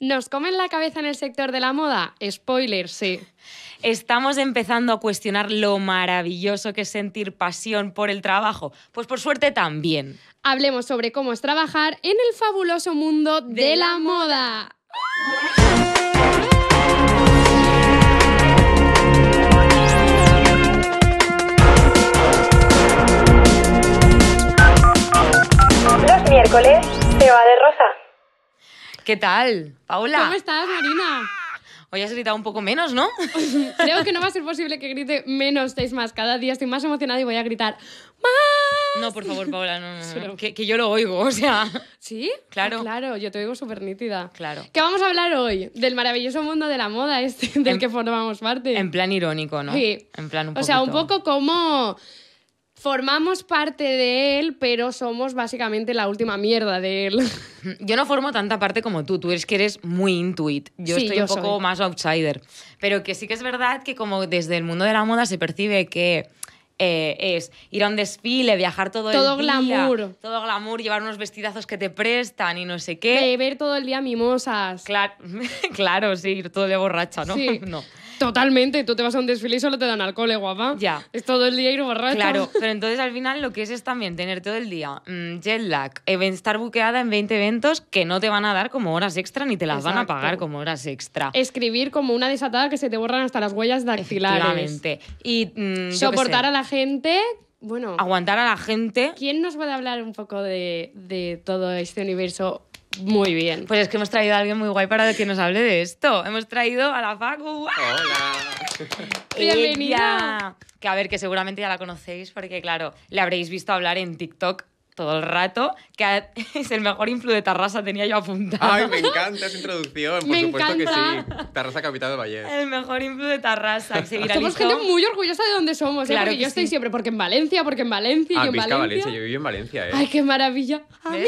¿Nos comen la cabeza en el sector de la moda? Spoiler, sí. ¿Estamos empezando a cuestionar lo maravilloso que es sentir pasión por el trabajo? Pues por suerte también. Hablemos sobre cómo es trabajar en el fabuloso mundo de, la, moda. Los miércoles se va de rosa. ¿Qué tal, Paula? ¿Cómo estás, Marina? Hoy has gritado un poco menos, ¿no? Creo que no va a ser posible que grite menos seis más. Cada día estoy más emocionada y voy a gritar ¡Más! No, por favor, Paula, no, no, Que, yo lo oigo, o sea. ¿Sí? Claro. Ah, claro, yo te oigo súper nítida. Claro. ¿Qué vamos a hablar hoy? Del maravilloso mundo de la moda este del que formamos parte. En plan irónico, ¿no? Sí. En plan un poco. O sea, un poco como formamos parte de él, pero somos básicamente la última mierda de él. Yo no formo tanta parte como tú, tú eres que eres muy intuit, yo estoy un poco más outsider, pero que sí que es verdad que como desde el mundo de la moda se percibe que eh, es ir a un desfile, viajar todo, el día. Todo glamour. Todo glamour, llevar unos vestidazos que te prestan y no sé qué. Beber todo el día mimosas. Claro, claro sí, ir todo el día borracha, ¿no? no. Totalmente, tú te vas a un desfile y solo te dan alcohol, eh, guapa. Ya. Es todo el día ir borracho. Claro, pero entonces al final lo que es es también tener todo el día mm, jet lag, estar buqueada en 20 eventos que no te van a dar como horas extra ni te las van a pagar como horas extra. Escribir como una desatada que se te borran hasta las huellas dactilares. Exactamente. Y mm, soportar a la gente bueno. Aguantar a la gente. ¿Quién nos puede hablar un poco de, de todo este universo muy bien. Pues es que hemos traído a alguien muy guay para que nos hable de esto. Hemos traído a la Facu. ¡Hola! ¡Bienvenida! Que a ver, que seguramente ya la conocéis porque, claro, le habréis visto hablar en TikTok todo el rato, que es el mejor influ de Tarrasa, tenía yo apuntado. Ay, me encanta esa introducción, por me supuesto encanta. que sí. Tarrasa, capitán de Valle. El mejor influ de Tarrasa, Somos gente muy orgullosa de donde somos, ¿eh? claro yo estoy siempre, porque en Valencia, porque en Valencia, ah, en Valencia. Valencia. Yo vivo en Valencia, ¿eh? Ay, qué maravilla. Amigos,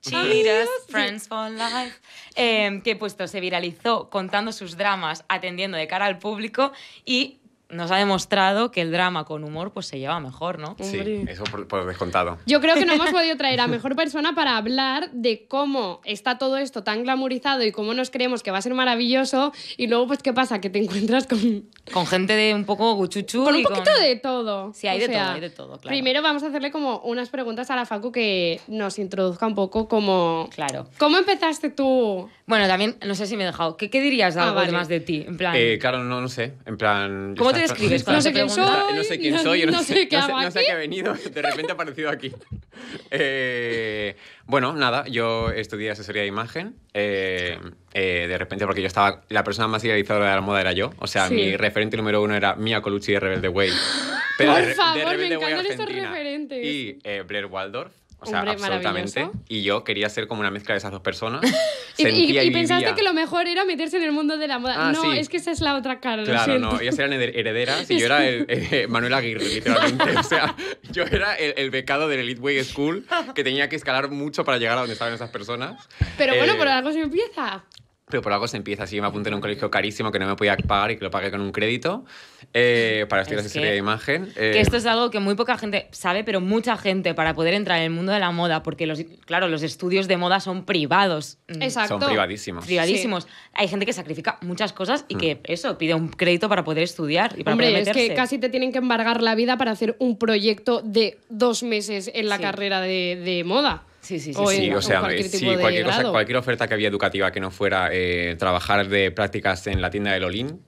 Ah, Cheaters, Friends for Life, em, que puesto se viralizó contando sus dramas, atendiendo de cara al público y nos ha demostrado que el drama con humor pues se lleva mejor, ¿no? Sí, eso por, descontado. Yo creo que no hemos podido traer a mejor persona para hablar de cómo está todo esto tan glamurizado y cómo nos creemos que va a ser maravilloso y luego pues qué pasa, que te encuentras con... Con gente de un poco guchuchu. Con un poquito de todo. Sí, hay de todo, hay de todo, claro. Primero vamos a hacerle como unas preguntas a la Facu que nos introduzca un poco como... Claro. ¿Cómo empezaste tú? Bueno, también, no sé si me he dejado, ¿qué, qué dirías de ah, algo más de ti? En plan... Eh, claro, no, no sé, en plan... ¿Cómo no sé quién soy. No sé no, sé, qué no sé ha venido, de repente ha aparecido aquí. Eh, bueno, nada, yo estudié asesoría de imagen. Eh, eh, de repente, porque yo estaba. La persona más idealizadora de la moda era yo. O sea, mi referente número uno era Mia Colucci de Rebelde Way. Pero Por favor, me Way referentes. Y Blair Waldorf. O sea, absolutamente. Y yo quería ser como una mezcla de esas dos personas. y, y, pensaste que lo mejor era meterse en el mundo de la moda. Ah, no, es que esa es la otra cara. Claro, no, ellas eran herederas y yo era el, eh, Manuel Aguirre, literalmente. o sea, yo era el, becado del Elite Way School que tenía que escalar mucho para llegar a donde estaban esas personas. Pero bueno, eh, por algo se empieza pero por algo se empieza. Así que me apunté en un colegio carísimo que no me podía pagar y que lo pagué con un crédito eh, para estudiar es asesoría de imagen. Que eh. esto es algo que muy poca gente sabe, pero mucha gente para poder entrar en el mundo de la moda, porque los, claro, los estudios de moda son privados. Mm. Son privadísimos. Hay gente que sacrifica muchas cosas y que mm. eso, pide un crédito para poder estudiar y para poder meterse. es que casi te tienen que embargar la vida para hacer un proyecto de dos meses en la carrera de, de moda. Sí, sí, sí. O, sí, o sea, cualquier, eh, cualquier, oferta que había educativa que no fuera eh, trabajar de prácticas en la tienda de Lolín,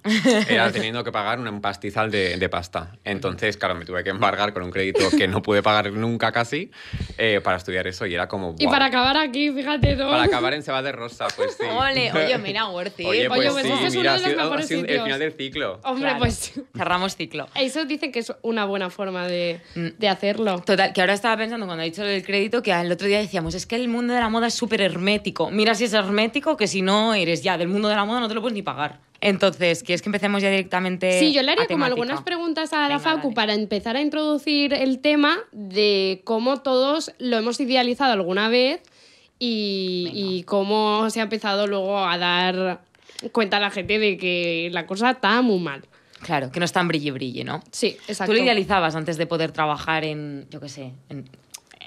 era teniendo que pagar un pastizal de, pasta. Entonces, claro, me tuve que embargar con un crédito que no pude pagar nunca casi eh, para estudiar eso y era como. Y para acabar aquí, fíjate todo. Para acabar en Seba de Rosa, pues oye, mira, Worthy. Pues oye, pues, sí, el final del ciclo. Hombre, pues. Cerramos ciclo. Eso dicen que es una buena forma de, mm. de hacerlo. Total, que ahora estaba pensando cuando ha dicho el crédito que al otro día decíamos, es que el mundo de la moda es súper hermético. Mira si es hermético, que si no eres ya del mundo de la moda no te lo puedes ni pagar. Entonces, ¿quieres que empecemos ya directamente? Sí, yo le haría como algunas preguntas a la Facu para empezar a introducir el tema de cómo todos lo hemos idealizado alguna vez y, cómo se ha empezado luego a dar cuenta a la gente de que la cosa está muy mal. Claro, que no está tan brille brille, ¿no? Sí, exacto. Tú lo idealizabas antes de poder trabajar en, yo qué sé, en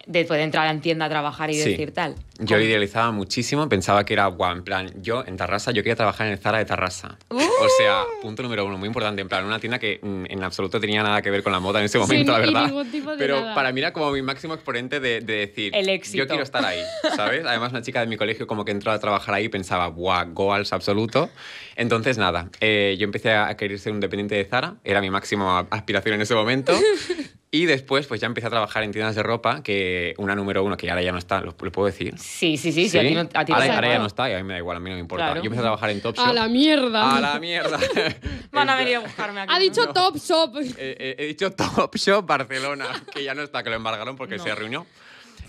después de entrar en tienda a trabajar y decir tal. Yo ah. idealizaba muchísimo, pensaba que era guau, en plan, yo en Tarrasa, yo quería trabajar en el Zara de Tarrasa. O sea, uh. punto número uno, muy importante, en plan, una tienda que mm, en absoluto tenía nada que ver con la moda en ese momento, la verdad. Ningún tipo de Pero para mí era como mi máximo exponente de, decir, el éxito. yo quiero estar ahí, ¿sabes? Además, una chica de mi colegio como que entró a trabajar ahí pensaba, guau, goals absoluto. Entonces, nada, eh, yo empecé a querer ser un dependiente de Zara, era mi máxima aspiración en ese momento. Y después, pues ya empecé a trabajar en tiendas de ropa, que una número uno, que ahora ya no está, ¿lo, puedo decir? Sí, sí, sí, sí. A ti no, a ahora, ya no está y a mí me da igual, a mí no me importa. Yo empecé a trabajar en Top Shop. ¡A la mierda! ¡A la mierda! Van a venir a buscarme aquí. Ha dicho Top Shop. Eh, eh, he dicho Top Shop Barcelona, que ya no está, que lo embargaron porque se reunió.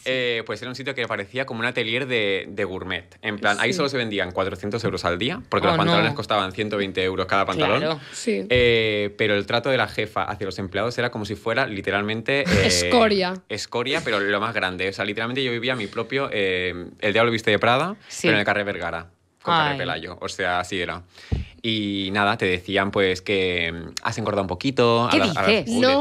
Eh, pues era un sitio que parecía como un atelier de, gourmet. En plan, ahí solo se vendían 400 euros al día, porque oh, los pantalones costaban 120 euros cada pantalón. Sí. Eh, pero el trato de la jefa hacia los empleados era como si fuera literalmente... Eh, escoria. Escoria, pero lo más grande. O sea, literalmente yo vivía mi propio... el diablo viste de Prada, pero en el carrer Vergara. Con O sea, así era. Y nada, te decían pues que mm, has engordado un poquito. ¿Qué a no de decían a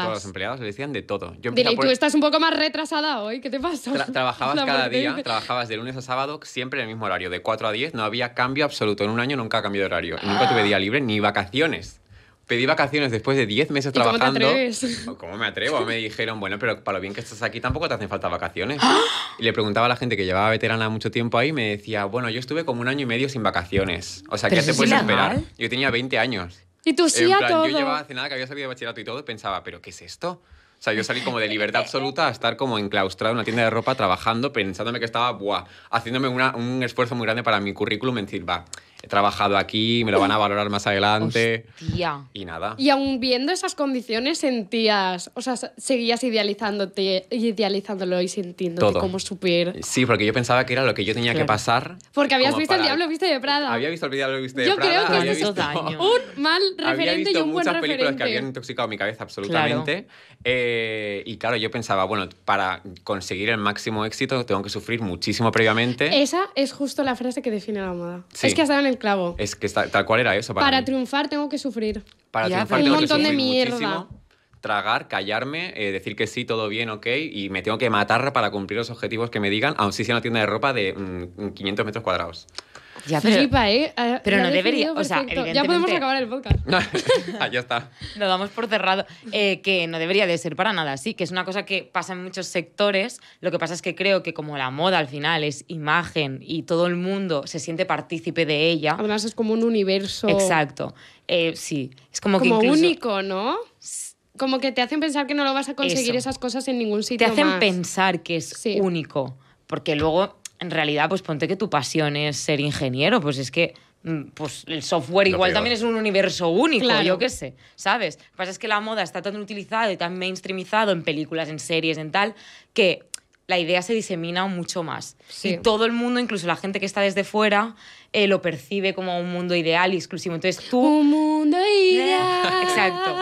todos los empleados, le decían de todo. Yo Dile, tú pues, estás un poco más retrasada hoy, ¿qué te pasa? trabajabas cada día, trabajabas de lunes a sábado siempre en el mismo horario, de 4 a 10, no había cambio absoluto. En un año nunca cambié de horario. Nunca ah. tuve día libre ni vacaciones. Pedí vacaciones después de 10 meses trabajando. ¿Cómo, te oh, ¿Cómo me atrevo? Me dijeron, bueno, pero para lo bien que estás aquí tampoco te hacen falta vacaciones. ¡Ah! Y le preguntaba a la gente que llevaba veterana mucho tiempo ahí, me decía, bueno, yo estuve como un año y medio sin vacaciones. O sea, ¿qué se puede esperar? Yo tenía 20 años. Y tú sí a todo. Yo llevaba hace nada que había salido de bachillerato y todo, y pensaba, ¿pero qué es esto? O sea, yo salí como de libertad absoluta a estar como enclaustrado en una tienda de ropa trabajando, pensándome que estaba, buah, haciéndome un esfuerzo muy grande para mi currículum, en decir, va, he trabajado aquí, me lo van a valorar más adelante. Hostia. Y nada. Y aún viendo esas condiciones sentías, o sea, seguías idealizándote, idealizándolo y sintiéndote como super... Sí, porque yo pensaba que era lo que yo tenía que pasar. Porque habías visto El Diablo Viste de Prada. Había visto El Diablo Viste de Prada. Yo creo que es un mal referente y un buen referente. Había visto muchas películas que habían intoxicado mi cabeza absolutamente. Eh, y claro, yo pensaba, bueno, para conseguir el máximo éxito tengo que sufrir muchísimo previamente. Esa es justo la frase que define la moda. Es que hasta el clavo. Es que tal cual era eso. Para, triunfar tengo que sufrir. Para un montón de mierda. tragar, callarme, eh, decir que sí, todo bien, ok, y me tengo que matar para cumplir los objetivos que me digan, aun si sea una tienda de ropa de 500 mm, metros cuadrados pero, ¿eh? pero no debería. O sea, ya podemos acabar el podcast. ah, está. Lo damos por cerrado. Eh, que no debería de ser para nada así, que es una cosa que pasa en muchos sectores. Lo que pasa es que creo que como la moda al final es imagen y todo el mundo se siente partícipe de ella. Además, es como un universo. Exacto. Eh, sí. Es como, que. único, ¿no? Como que te hacen pensar que no lo vas a conseguir esas cosas en ningún sitio. Te hacen pensar que es único. Porque luego en realidad, pues ponte que tu pasión es ser ingeniero, pues es que mm, pues el software igual también es un universo único, yo qué sé, ¿sabes? Lo pasa es que la moda está tan utilizada y tan mainstreamizado en películas, en series, en tal, que la idea se disemina mucho más. Y todo el mundo, incluso la gente que está desde fuera, eh, lo percibe como un mundo ideal y exclusivo. Entonces tú... Un mundo ideal. Exacto.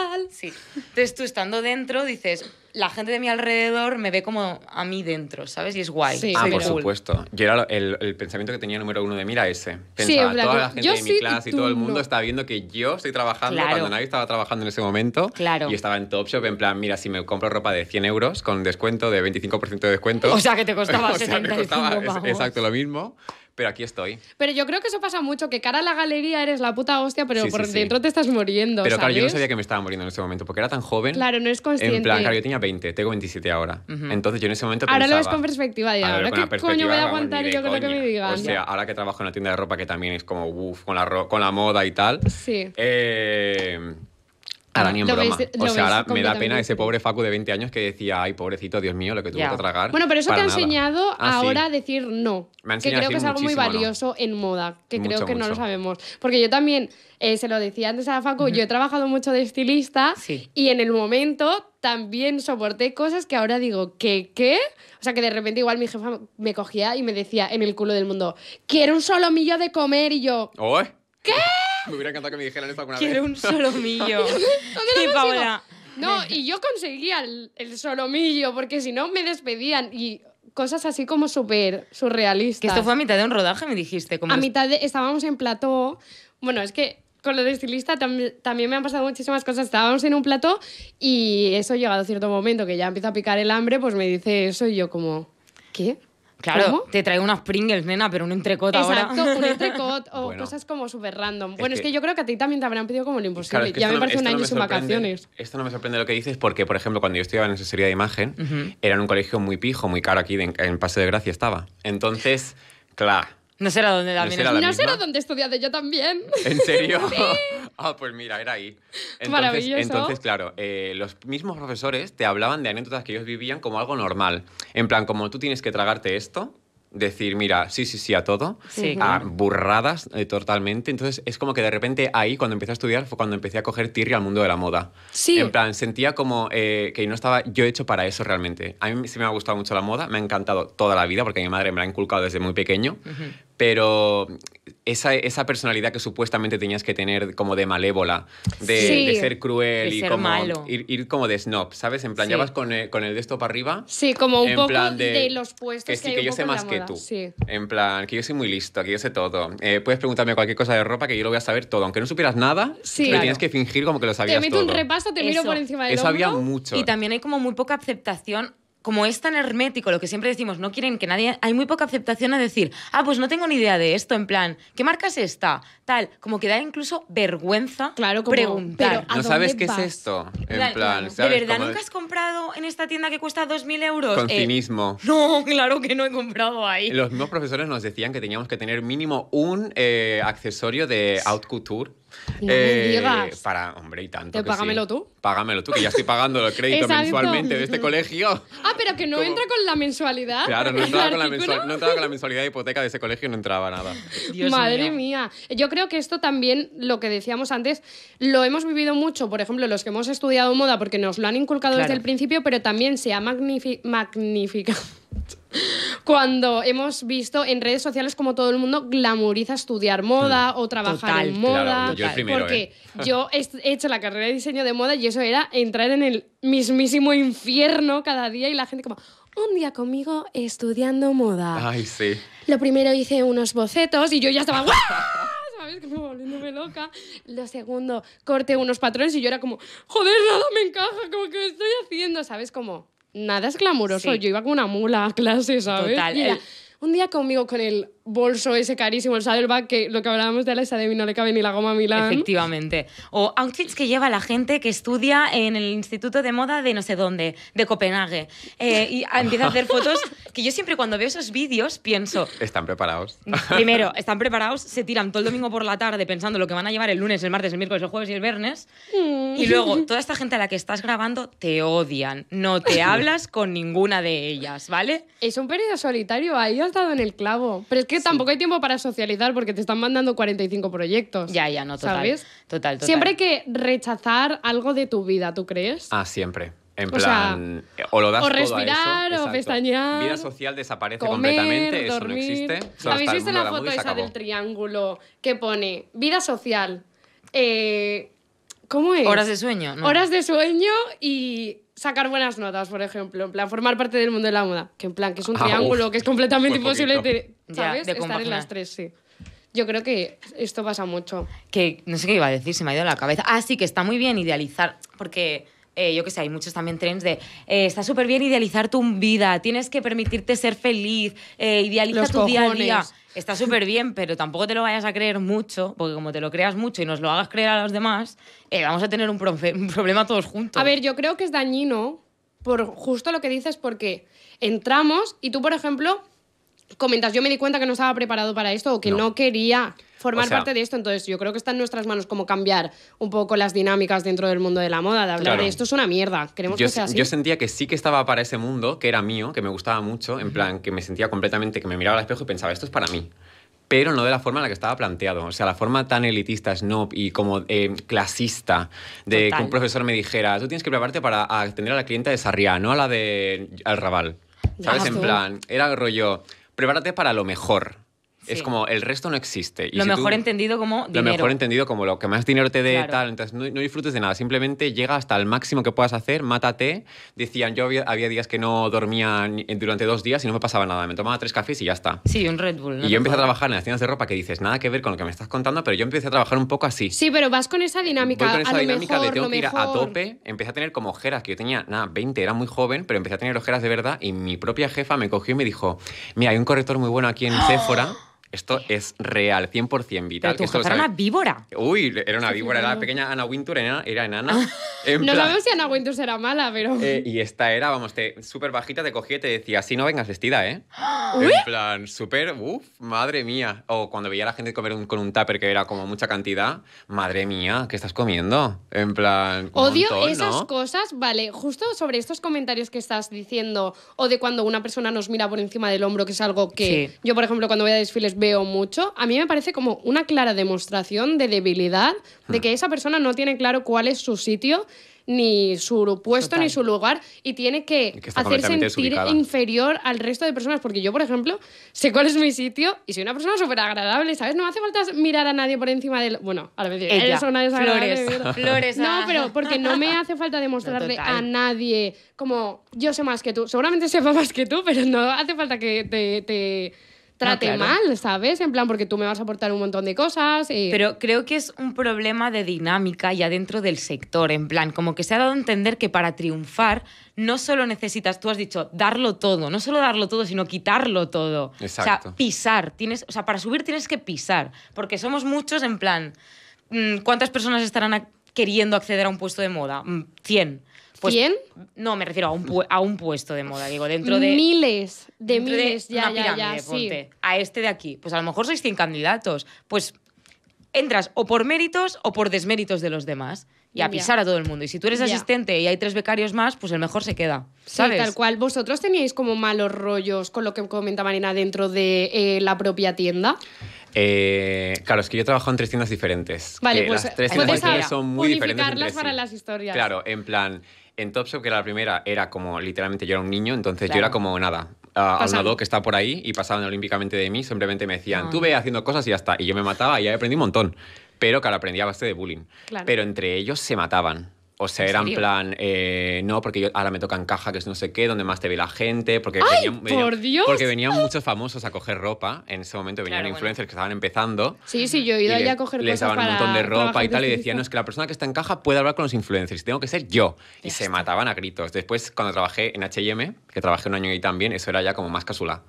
Entonces tú estando dentro dices, la gente de mi alrededor me ve como a mí dentro, ¿sabes? Y es guay. Sí, ah, por supuesto. Yo era el, el, pensamiento que tenía número uno de mira ese. toda la gente de mi clase y, todo el mundo está viendo que yo estoy trabajando cuando nadie estaba trabajando en ese momento. Claro. Y estaba en Top Shop en plan, mira, si me compro ropa de 100 euros con descuento de 25% de descuento. O sea, que te costaba Exacto, lo mismo pero aquí estoy. Pero yo creo que eso pasa mucho, que cara a la galería eres la puta hostia, pero por dentro te estás muriendo. Pero claro, yo no sabía que me estaba muriendo en ese momento, porque era tan joven. Claro, no es consciente. En plan, claro, yo tenía 20, tengo 27 ahora. Entonces yo en ese momento. Ahora lo ves con perspectiva de Ahora, ¿qué coño voy a aguantar yo con lo que me digan? O sea, ahora que trabajo en una tienda de ropa que también es como, uff, con la, con la moda y tal. Sí. Eh, Ah, ahora o sea, ahora me da pena ese pobre Facu de 20 años que decía, ay, pobrecito, Dios mío, lo que tuvo que tragar. Bueno, pero eso te ha enseñado ah, ahora a decir no. Me que creo que es algo muy valioso en moda, que creo que no lo sabemos. Porque yo también, eh, se lo decía antes a Facu, yo he trabajado mucho de estilista y en el momento también soporté cosas que ahora digo, ¿qué? ¿Qué? O sea, que de repente igual mi jefa me cogía y me decía en el culo del mundo, quiero un solo millo de comer y yo... ¿Qué? Me hubiera encantado que me dijeran esto alguna Quiero un solomillo. No, y yo conseguía el, solomillo, porque si no me despedían. Y cosas así como súper surrealistas. Que esto fue a mitad de un rodaje, me dijiste. Como a mitad de, estábamos en plató. Bueno, es que con lo de estilista también me han pasado muchísimas cosas. Estábamos en un plató y eso llegado a cierto momento que ya empieza a picar el hambre, pues me dice eso y yo como, ¿qué? Claro, te traigo unas Pringles, nena, pero un entrecot ahora. Exacto, un entrecot o cosas como súper random. Bueno, es que, yo creo que a ti también te habrán pedido como lo imposible. ya me parece un año sin vacaciones. Esto no me sorprende lo que dices porque, por ejemplo, cuando yo estudiaba en asesoría de imagen, era en un colegio muy pijo, muy caro aquí, en, en Paseo de Gracia estaba. Entonces, claro no sé donde dónde también. No, estudiaste yo también. ¿En serio? Ah, pues mira, era ahí. Entonces, Entonces, claro, eh, los mismos profesores te hablaban de anécdotas que ellos vivían como algo normal. En plan, como tú tienes que tragarte esto, decir, mira, sí, sí, sí a todo, sí, a burradas eh, totalmente. Entonces es como que de repente ahí, cuando empecé a estudiar, fue cuando empecé a coger tirri al mundo de la moda. Sí. En plan, sentía como eh, que no estaba yo hecho para eso realmente. A mí sí me ha gustado mucho la moda, me ha encantado toda la vida porque mi madre me la ha inculcado desde muy pequeño, pero esa, esa, personalidad que supuestamente tenías que tener como de malévola, de, ser cruel y como Ir, como de snob, ¿sabes? En plan, ya vas con el, con el de esto para arriba. Sí, como un poco de, los puestos. Que, sí, que, yo sé más que tú. Sí. En plan, que yo soy muy listo, que yo sé todo. Eh, puedes preguntarme cualquier cosa de ropa que yo lo voy a saber todo. Aunque no supieras nada, sí, tienes que fingir como que lo sabías todo. Te meto un repaso, te miro por encima de Eso hombro. había mucho. Y también hay como muy poca aceptación como es tan hermético lo que siempre decimos, no quieren que nadie, hay muy poca aceptación a decir, ah, pues no tengo ni idea de esto, en plan, ¿qué marca es esta? Tal, como que da incluso vergüenza claro, preguntar. ¿No sabes qué es esto? En plan, ¿de verdad nunca has comprado en esta tienda que cuesta 2.000 euros? Con eh, cinismo. No, claro que no he comprado ahí. Los mismos profesores nos decían que teníamos que tener mínimo un eh, accesorio de haute couture no eh, Para, hombre, y tanto. págamelo tú. Págamelo tú, que ya estoy pagando el crédito mensualmente de este mm. colegio. Ah, pero que no entra con la mensualidad. Claro, no entraba, con la, no entraba con la mensualidad hipoteca de ese colegio, no entraba nada. Madre mía. Yo creo que esto también, lo que decíamos antes, lo hemos vivido mucho, por ejemplo, los que hemos estudiado moda, porque nos lo han inculcado desde el principio, pero también se ha magnificado. cuando hemos visto en redes sociales como todo el mundo glamoriza estudiar moda hmm. o trabajar en moda. porque ¿eh? yo he hecho la carrera de diseño de moda y eso era entrar en el mismísimo infierno cada día y la gente como, un día conmigo estudiando moda. Ay, sí. Lo primero hice unos bocetos y yo ya estaba... ¿sabes? Me Como volviéndome loca. Lo segundo, corté unos patrones y yo era como, joder, nada me encaja, como que estoy haciendo, ¿sabes? cómo? nada es glamuroso. Yo iba con una mula a clases, ¿sabes? Total. un día conmigo con el bolso ese carísimo, el saddleback, que lo que hablábamos de la de no le cabe ni la goma a Milán. Efectivamente. O outfits que lleva la gente que estudia en el Instituto de Moda de no sé dónde, de Copenhague. Eh, y empieza a hacer fotos que yo siempre cuando veo esos vídeos pienso... Están preparados. Primero, están preparados, se tiran todo el domingo por la tarde pensando lo que van a llevar el lunes, el martes, el miércoles, el jueves y el viernes. Mm. Y luego, toda esta gente a la que estás grabando te odian. No te hablas con ninguna de ellas, ¿vale? Es un periodo solitario, ahí has dado en el clavo. Pero es que tampoco hay tiempo para socializar porque te están mandando 45 proyectos. Ya, ya, no, total. ¿Sabes? Total, total. Siempre hay que rechazar algo de tu vida, ¿tú crees? Ah, siempre. En plan, o, lo das respirar, todo a eso, o pestañear. Vida social desaparece completamente, eso no existe. ¿Habéis visto la foto esa del triángulo que pone vida social? Eh, ¿Cómo es? Horas de sueño. Horas de sueño y sacar buenas notas, por ejemplo, en plan formar parte del mundo de la moda, que en plan que es un ah, triángulo, que es completamente imposible, de Estar en las tres, sí. Yo creo que esto pasa mucho. Que no sé qué iba a decir, se me ha ido la cabeza. Ah, sí, que está muy bien idealizar, porque eh, yo qué sé, hay muchos también trends de eh, está súper bien idealizar tu vida, tienes que permitirte ser feliz, idealizar eh, idealiza tu día a día está súper bien, pero tampoco te lo vayas a creer mucho, porque como te lo creas mucho y nos lo hagas creer a los demás, eh, vamos a tener un, problema todos juntos. A ver, yo creo que es dañino por justo lo que dices, porque entramos y tú, por ejemplo, comentas, yo me di cuenta que no estaba preparado para esto o que no quería formar parte de esto. Entonces, yo creo que está en nuestras manos como cambiar un poco las dinámicas dentro del mundo de la moda, de hablar de esto es una mierda. Queremos que sea así. Yo sentía que sí que estaba para ese mundo, que era mío, que me gustaba mucho, en plan, que me sentía completamente, que me miraba al espejo y pensaba, esto es para mí pero no de la forma en la que estaba planteado. O sea, la forma tan elitista, snob y como eh, clasista de que un profesor me dijera, tú tienes que prepararte para atender a la clienta de Sarriá, no a la de Al Raval. ¿Sabes? En plan, era rollo, prepárate para lo mejor. Es como el resto no existe. lo mejor entendido como dinero. Lo mejor entendido como lo que más dinero te dé, tal. Entonces no, disfrutes de nada. Simplemente llega hasta el máximo que puedas hacer, mátate. Decían, yo había, días que no dormía eh, durante dos días y no me pasaba nada. Me tomaba tres cafés y ya está. Sí, un Red Bull. y yo empecé a trabajar en las tiendas de ropa que dices, nada que ver con lo que me estás contando, pero yo empecé a trabajar un poco así. Sí, pero vas con esa dinámica. Voy con esa dinámica de tengo que a tope. Empecé a tener como ojeras, que yo tenía, nada, 20, era muy joven, pero empecé a tener ojeras de verdad y mi propia jefa me cogió y me dijo, mira, hay un corrector muy bueno aquí en Sephora. esto es real, 100% vital. Pero tu esto era una víbora. Uy, era una víbora, era la pequeña Ana Wintour, era, enana. no sabemos si Ana Wintour era mala, pero... Eh, y esta era, vamos, súper bajita, te cogía y te decía, así no vengas vestida, ¿eh? En plan, súper, uff, madre mía. O cuando veía a la gente comer con un tupper que era como mucha cantidad, madre mía, ¿qué estás comiendo? En plan... Odio esas cosas, vale, justo sobre estos comentarios que estás diciendo, o de cuando una persona nos mira por encima del hombro, que es algo que yo, por ejemplo, cuando voy a desfiles veo mucho, a mí me parece como una clara demostración de debilidad, de hmm. que esa persona no tiene claro cuál es su sitio ni su puesto ni su lugar y tiene que, hacerse hacer sentir inferior al resto de personas. Porque yo, por ejemplo, sé cuál es mi sitio y soy una persona súper agradable, ¿sabes? No hace falta mirar a nadie por encima del. Bueno, a la vez eres una Flores. No, pero porque no me hace falta demostrarle a nadie como yo sé más que tú. Seguramente sepa más que tú, pero no hace falta que te trate mal, ¿sabes? En plan, porque tú me vas a aportar un montón de cosas. Pero creo que es un problema de dinámica ya dentro del sector, en plan, como que se ha dado a entender que para triunfar no solo necesitas, tú has dicho, darlo todo, no solo darlo todo, sino quitarlo todo. Exacto. O sea, pisar, tienes, o sea, para subir tienes que pisar, porque somos muchos en plan, mm, ¿cuántas personas estarán queriendo acceder a un puesto de moda? 100 mm, pues, No, me refiero a un, puesto de moda, digo, dentro de... Miles, de miles, de ya, A este de aquí, pues a lo mejor sois 100 candidatos, pues entras o por méritos o por desméritos de los demás y a pisar a todo el mundo. Y si tú eres asistente y hay tres becarios más, pues el mejor se queda. ¿sabes? tal cual. ¿Vosotros teníais como malos rollos con lo que comentaba Marina dentro de eh, la propia tienda? Eh, claro, es que yo trabajo en tres tiendas diferentes. Vale, pues las tres eh, tiendas son muy diferentes. para las historias. Claro, en plan, en Top que era la primera, era como literalmente yo era un niño, entonces yo era como nada. al lado que está por ahí y pasaban olímpicamente de mí, simplemente me decían, ah. tú ve haciendo cosas y ya está. Y yo me mataba y aprendí un montón. Pero claro, aprendí a de bullying. Pero entre ellos se mataban. O sea, era plan, eh, no, porque yo, ahora me toca en caja, que es no sé qué, donde más te ve la gente, porque, venían, porque venían muchos famosos a coger ropa, en ese momento venían influencers que estaban empezando. Sí, sí, yo iba allá a coger Les daban un montón de ropa y tal, y decían, no, es que la persona que está en caja puede hablar con los influencers, tengo que ser yo. Y se mataban a gritos. Después, cuando trabajé en HM, que trabajé un año ahí también, eso era ya como más casual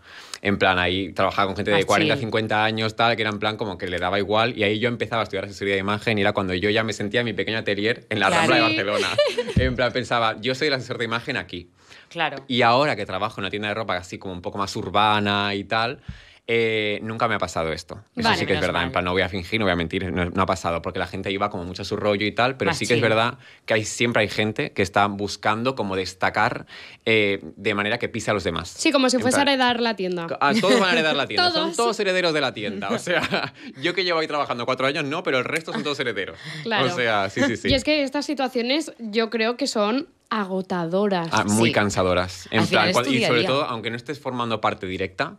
en plan ahí trabajaba con gente de 40, ah, 50 años, tal, que era en plan como que le daba igual y ahí yo empezaba a estudiar asesoría de imagen y era cuando yo ya me sentía mi pequeño atelier en la Rambla de Barcelona. en plan pensaba, yo soy el asesor de imagen aquí. Claro. Y ahora que trabajo en una tienda de ropa así como un poco más urbana y tal, eh, nunca me ha pasado esto. Eso sí que es verdad. no voy a fingir, no voy a mentir, no, ha pasado, porque la gente iba como mucho a su rollo y tal, pero sí que es verdad que siempre hay gente que está buscando como destacar eh, de manera que pise a los demás. Sí, como si fuese a heredar la tienda. Ah, todos van a heredar la tienda. Son todos herederos de la tienda. O sea, yo que llevo ahí trabajando cuatro años, no, pero el resto son todos herederos. Claro. O sea, sí, sí, sí. Y es que estas situaciones yo creo que son agotadoras. Ah, muy cansadoras. En plan, y sobre todo, aunque no estés formando parte directa,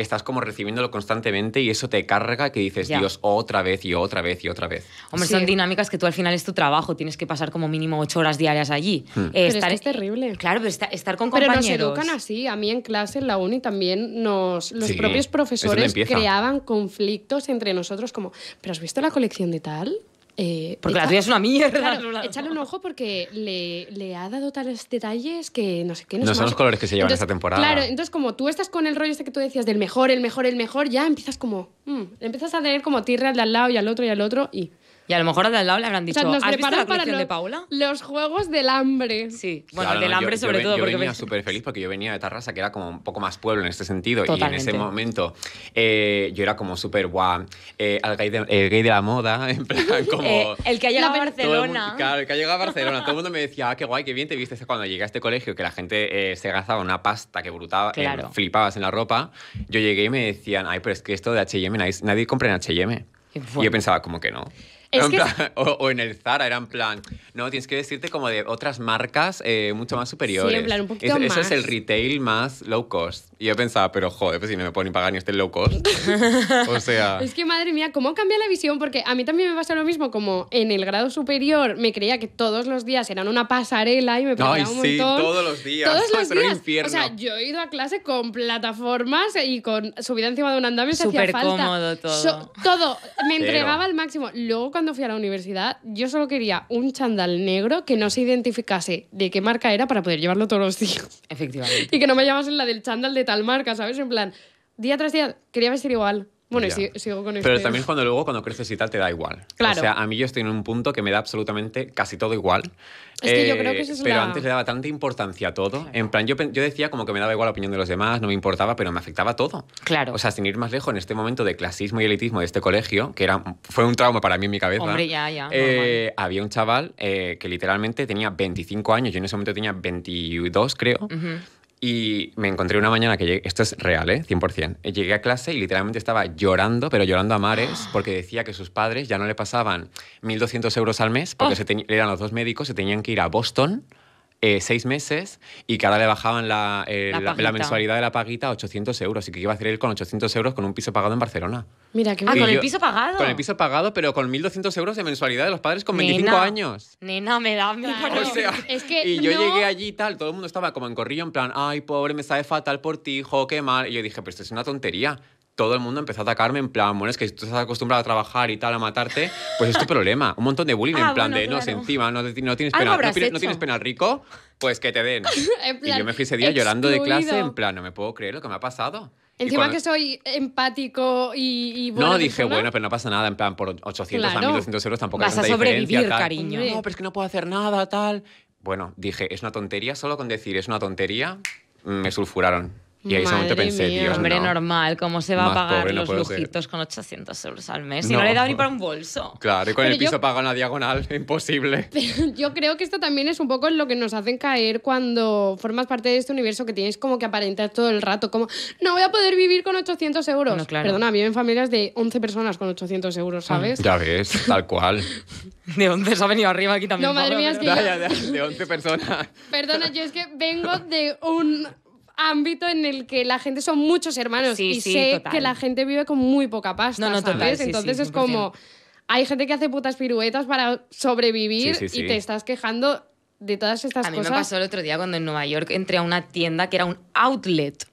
estás como recibiéndolo constantemente y eso te carga que dices, Dios, otra vez y otra vez y otra vez. Hombre, son dinámicas que tú al final es tu trabajo, tienes que pasar como mínimo ocho horas diarias allí. Hmm. Eh, estar, es, terrible. Claro, pero estar, con compañeros. Pero nos educan así, a mí en clase, en la uni también nos, los propios profesores creaban conflictos entre nosotros como, ¿pero has visto la colección de tal? Eh, porque la tuya es una mierda. échale un ojo porque le, le, ha dado tales detalles que no sé qué. No, son los colores que se llevan esta temporada. Claro, entonces como tú estás con el rollo este que tú decías del mejor, el mejor, el mejor, ya empiezas como... Mm", empiezas a tener como tierra de al lado y al otro y al otro y... Y a lo mejor al lado le habrán dicho, ¿has visto la para de Paula? Los juegos del hambre. Sí, bueno, del hambre sobre todo. Yo porque venía súper feliz porque yo venía de Tarrasa, que era como un poco más pueblo en este sentido. Y en ese momento eh, yo era como súper guau, eh, el, gay de, la moda, en plan como... Eh, el que ha llegado a Barcelona. claro, el que ha llegado a Barcelona. todo el mundo me decía, ah, qué guay, qué bien te viste cuando llegué a este colegio, que la gente se gastaba una pasta que brutaba, flipabas en la ropa. Yo llegué y me decían, ay, pero es que esto de H&M, nadie, nadie compra en H&M. Y yo pensaba, como que no? o, en el Zara era en plan, no, tienes que decirte como de otras marcas eh, mucho más superiores. Sí, Eso es el retail más low cost. Y yo pensaba, pero joder, pues si no me ponen pagar ni este low cost. o sea. Es que madre mía, ¿cómo cambia la visión? Porque a mí también me pasa lo mismo, como en el grado superior me creía que todos los días eran una pasarela y me pegaba no, un sí, todos los días. Todos los días. Un infierno. O sea, yo he ido a clase con plataformas y con subida encima de un andamio se hacía falta. cómodo todo. todo. Me entregaba al máximo. Luego cuando fui a la universidad, yo solo quería un chandal negro que no se identificase de qué marca era para poder llevarlo todos los días. Efectivamente. Y que no me llamasen la del chandal de tal marca, ¿sabes? En plan, día tras día quería ser igual. Bueno, y sigo, con eso. Pero también cuando luego, cuando creces y tal, te da igual. Claro. O sea, a mí yo estoy en un punto que me da absolutamente casi todo igual. Es que yo creo que eh, eso es Pero antes le daba tanta importancia a todo. En plan, yo, yo, decía como que me daba igual la opinión de los demás, no me importaba, pero me afectaba todo. Claro. O sea, sin ir más lejos, en este momento de clasismo y elitismo de este colegio, que era, fue un trauma para mí en mi cabeza. Hombre, ya, ya. Eh, había un chaval eh, que literalmente tenía 25 años, yo en ese momento tenía 22, creo. Y me encontré una mañana que llegué, esto es real, ¿eh? 100%. Llegué a clase y literalmente estaba llorando, pero llorando a mares, porque decía que sus padres ya no le pasaban 1.200 euros al mes, porque ¡Oh! eran los dos médicos, se tenían que ir a Boston eh, seis meses y que ahora le bajaban la, eh, mensualidad de la paguita a 800 euros y que iba a hacer él con 800 euros con un piso pagado en Barcelona. Mira, ah, con el piso pagado. Con el piso pagado, pero con 1.200 euros de mensualidad de los padres con 25 años. Nena, me da miedo. O sea, es que y yo llegué allí y tal, todo el mundo estaba como en corrillo, en plan, ay, pobre, me sabe fatal por ti, hijo, qué mal. Y yo dije, pero esto es una tontería todo el mundo empezó a atacarme en plan, bueno, es que si tú estás acostumbrado a trabajar y tal, a matarte, pues es tu problema. Un montón de bullying en ah, plan de, no, si encima, no, tienes penal, no, no, tienes penal rico, pues que te den. y yo me fui ese día llorando de clase en plan, no me puedo creer lo que me ha pasado. Encima que soy empático y, y No, dije, bueno, pero no pasa nada, en plan, por 800 a 1200 euros tampoco Vas hay a sobrevivir, cariño. No, pero es que no puedo hacer nada, tal. Bueno, dije, es una tontería, solo con decir es una tontería, mm, me sulfuraron. Y ahí no pensé, mía, Dios, Hombre, normal, ¿cómo se va a pagar los lujitos con 800 euros al mes? Si no, le da ni para un bolso. Claro, y con el piso pago en la diagonal, imposible. yo creo que esto también es un poco lo que nos hacen caer cuando formas parte de este universo que tienes como que aparentar todo el rato, como, no voy a poder vivir con 800 euros. claro. Perdona, viven familias de 11 personas con 800 euros, ah, ¿sabes? Ya ves, tal cual. de 11 se ha venido arriba aquí también. No, madre mía, de 11 personas. Perdona, yo es que vengo de un ámbito en el que la gente son muchos hermanos y sé que la gente vive con muy poca pasta, ¿sabes? Entonces es como hay gente que hace putas piruetas para sobrevivir y te estás quejando de todas estas cosas. A mí me pasó el otro día cuando en Nueva York entré a una tienda que era un outlet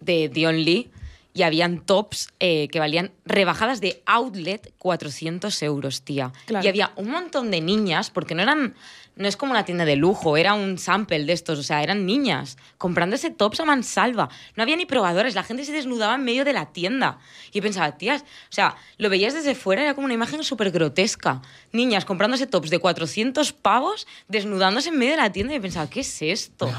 de Dion Lee y habían tops eh, que valían rebajadas de outlet 400 euros, tía. Y había un montón de niñas, porque no eran, no es como una tienda de lujo, era un sample de estos, o sea, eran niñas comprándose tops a mansalva. No había ni probadores, la gente se desnudaba en medio de la tienda. Y pensaba, tías, o sea, lo veías desde fuera, era como una imagen súper grotesca. Niñas comprándose tops de 400 pavos, desnudándose en medio de la tienda. Y pensaba, ¿qué es esto?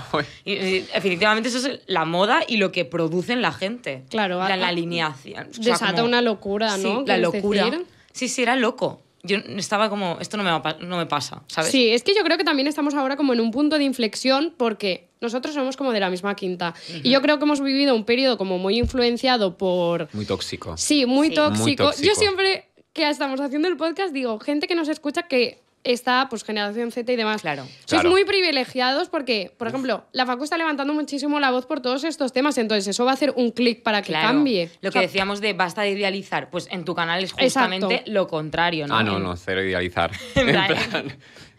Definitivamente eso es la moda y lo que producen la gente. Claro, la, alineación. desata una locura, ¿no? Sí, la locura. Sí, sí, era loco yo estaba como, esto no me, no me pasa, ¿sabes? Sí, es que yo creo que también estamos ahora como en un punto de inflexión porque nosotros somos como de la misma quinta. Y yo creo que hemos vivido un periodo como muy influenciado por... Muy tóxico. Sí, muy tóxico. Yo siempre que estamos haciendo el podcast digo, gente que nos escucha que esta pues generación Z y demás. Claro. Sois muy privilegiados porque, por ejemplo, la facu está levantando muchísimo la voz por todos estos temas, entonces eso va a hacer un clic para que cambie. Lo que decíamos de basta de idealizar, pues en tu canal es justamente lo contrario, ¿no? Ah, no, no, cero idealizar.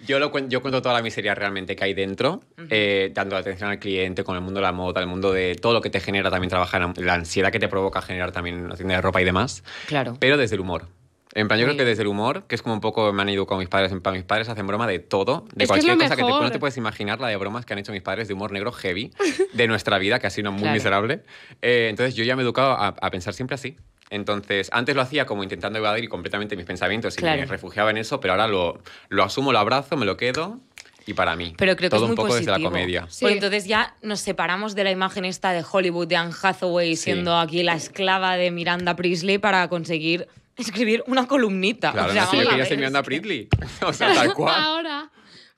yo, lo cuento, yo cuento toda la miseria realmente que hay dentro, eh, dando la atención al cliente, con el mundo de la moda, el mundo de todo lo que te genera también trabajar, la ansiedad que te provoca generar también una tienda de ropa y demás. Claro. Pero desde el humor. En plan, yo creo que desde el humor, que es como un poco me han educado mis padres, mis padres hacen broma de todo, de cualquier cosa que no te puedes imaginar la de bromas que han hecho mis padres de humor negro heavy de nuestra vida, que ha sido muy miserable. Eh, entonces yo ya me he educado a, pensar siempre así. Entonces, antes lo hacía como intentando evadir completamente mis pensamientos y me refugiaba en eso, pero ahora lo, lo asumo, lo abrazo, me lo quedo y para mí. Pero todo un poco desde la comedia. Pues entonces ya nos separamos de la imagen esta de Hollywood, de Anne Hathaway siendo aquí la esclava de Miranda Priestley para conseguir escribir una columnita. Claro, o sea, no, si yo quería ser a Anda Pridley. o sea, tal cual. Ahora.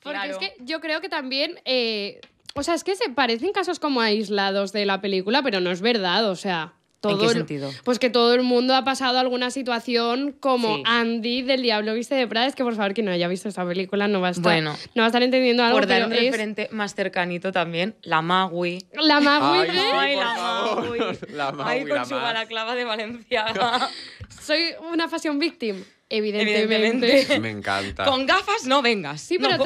Porque es que yo creo que también. Eh, o sea, es que se parecen casos como aislados de la película, pero no es verdad, o sea. ¿En qué sentido? Pues que todo el mundo ha pasado alguna situación como Andy del Diablo Viste de Prada. Es que, por favor, quien no haya visto esa película no va a estar, bueno, no va a estar entendiendo algo. Por dar más cercanito también, la Magui. La Magui, ay, ¿eh? ay, la, Magui. la Magui. de Valencia. Soy una fashion victim. Evidentemente. Me encanta. Con gafas no vengas. Sí, pero,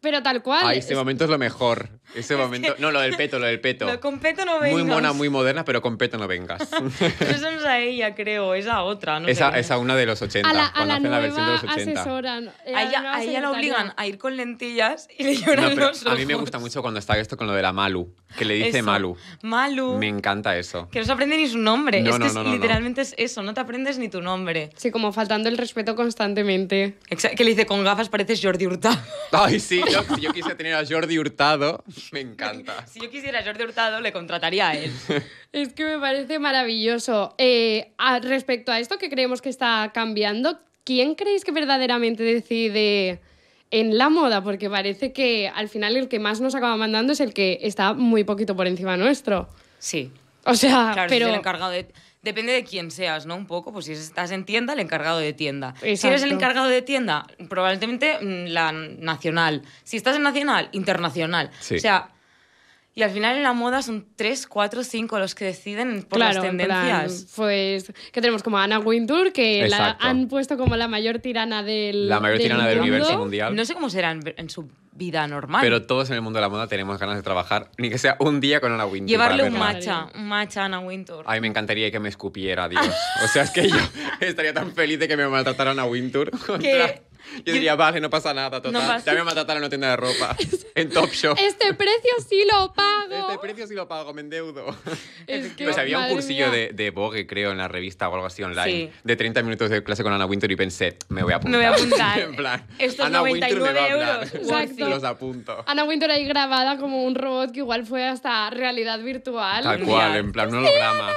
pero tal cual. Ay, ah, este momento es lo mejor. Ese momento. No, lo del peto, lo del peto. con peto no vengas. Muy mona, muy moderna, pero con peto no vengas. eso no es a ella, creo, es a otra, ¿no? Esa, Esa una de los 80, a la, la de los 80. Asesoran, a ella, la obligan a ir con lentillas y le lloran los A mí me gusta mucho cuando está esto con lo de la Malu, que le dice Malu. Malu. Me encanta eso. Que no se aprende ni su nombre. No, es que literalmente es eso, no te aprendes ni tu nombre. Sí, como faltando el respeto constantemente. que le dice con gafas pareces Jordi Hurtado. Ay, sí, yo, yo quise tener a Jordi Hurtado Me encanta. Si yo quisiera Jordi Hurtado, le contrataría a él. es que me parece maravilloso. Eh, respecto a esto que creemos que está cambiando, ¿quién creéis que verdaderamente decide en la moda? Porque parece que al final el que más nos acaba mandando es el que está muy poquito por encima nuestro. Sí. O sea, pero... el encargado de depende de quién seas, ¿no? Un poco, pues si estás en tienda, el encargado de tienda. Si eres el encargado de tienda, probablemente mm, la nacional. Si estás en nacional, internacional. O sea, y al final en la moda son tres, cuatro, cinco los que deciden por las tendencias. pues que tenemos como a Anna Wintour, que la han puesto como la mayor tirana del La mayor tirana del universo mundial. No sé cómo será en su vida normal. Pero todos en el mundo de la moda tenemos ganas de trabajar, ni que sea un día con Ana Wintour. Llevarle un matcha, un matcha a Ana Wintour. mí me encantaría que me escupiera, Dios. o sea, es que yo estaría tan feliz de que me maltratara Ana Wintour. Que yo, diría, vale, no pasa nada, total. No pasa. Ya me mataron en una tienda de ropa, en Topshop. Este precio sí lo pago. Este precio sí lo pago, me endeudo. pues había un cursillo de, de Vogue, creo, en la revista o algo así online, de 30 minutos de clase con Ana Wintour y pensé, me voy a apuntar. Me voy a apuntar. en plan, Estos Ana 99 me va euros. Exacto. Los apunto. Ana Winter ahí grabada como un robot que igual fue hasta realidad virtual. Tal cual, en plan, no lo holograma.